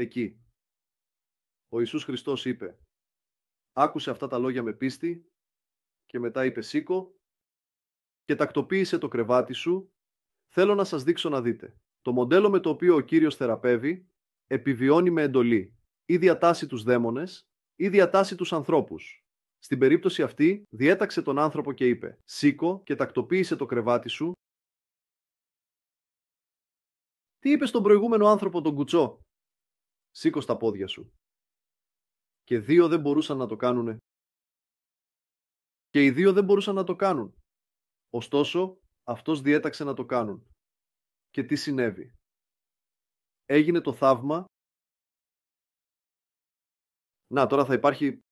εκεί. Ο Ιησούς Χριστός είπε «Άκουσε αυτά τα λόγια με πίστη» και μετά είπε «Σήκω» και τακτοποίησε το κρεβάτι σου «Θέλω να σας δείξω να δείτε». Το μοντέλο με το οποίο ο Κύριος θεραπεύει επιβιώνει με εντολή ή διατάσσει τους δαίμονες ή διατάσσει τους ανθρώπους. Στην περίπτωση αυτή, διέταξε τον άνθρωπο και είπε «Σήκω και τακτοποίησε το κρεβάτι σου». Τι είπε στον προηγούμενο άνθρωπο τον κουτσό σήκω τα πόδια σου. Και δύο δεν μπορούσαν να το κάνουνε. Και οι δύο δεν μπορούσαν να το κάνουν. Ωστόσο, αυτός διέταξε να το κάνουν. Και τι συνέβη. Έγινε το θαύμα. Να, τώρα θα υπάρχει